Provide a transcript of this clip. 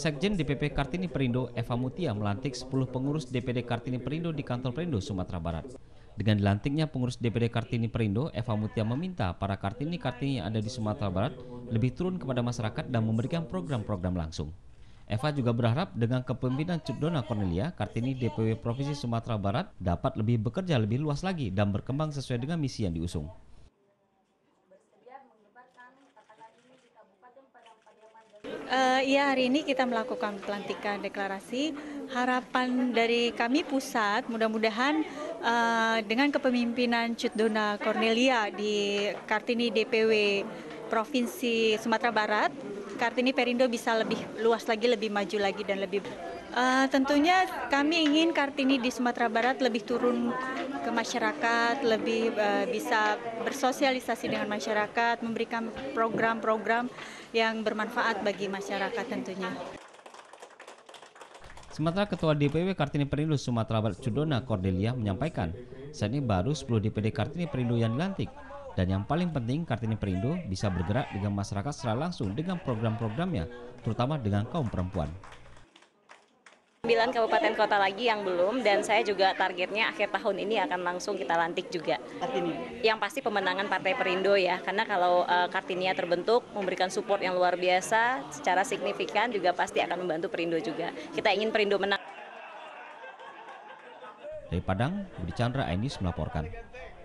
Sekjen DPP Kartini Perindo Eva Mutia melantik 10 pengurus DPD Kartini Perindo di kantor Perindo, Sumatera Barat. Dengan dilantiknya pengurus DPD Kartini Perindo, Eva Mutia meminta para Kartini-Kartini yang ada di Sumatera Barat lebih turun kepada masyarakat dan memberikan program-program langsung. Eva juga berharap dengan kepemimpinan Cudona Cornelia, Kartini DPW Provinsi Sumatera Barat dapat lebih bekerja lebih luas lagi dan berkembang sesuai dengan misi yang diusung. Uh, hari ini kita melakukan pelantikan deklarasi. Harapan dari kami pusat, mudah-mudahan uh, dengan kepemimpinan Cudona Cornelia di Kartini DPW Provinsi Sumatera Barat, Kartini Perindo bisa lebih luas lagi, lebih maju lagi dan lebih uh, tentunya kami ingin Kartini di Sumatera Barat lebih turun ke masyarakat, lebih uh, bisa bersosialisasi dengan masyarakat, memberikan program-program yang bermanfaat bagi masyarakat tentunya. Sementara Ketua DPW Kartini Perindo Sumatera Barat Cudona Cordelia menyampaikan, saat ini baru 10 DPD Kartini Perindo yang dilantik, dan yang paling penting Kartini Perindo bisa bergerak dengan masyarakat secara langsung dengan program-programnya, terutama dengan kaum perempuan. 9 kabupaten kota lagi yang belum dan saya juga targetnya akhir tahun ini akan langsung kita lantik juga. Kartini. Yang pasti pemenangan Partai Perindo ya, karena kalau uh, Kartinia terbentuk memberikan support yang luar biasa secara signifikan juga pasti akan membantu Perindo juga. Kita ingin Perindo menang. Dari Padang, Budi Chandra, Ainis melaporkan.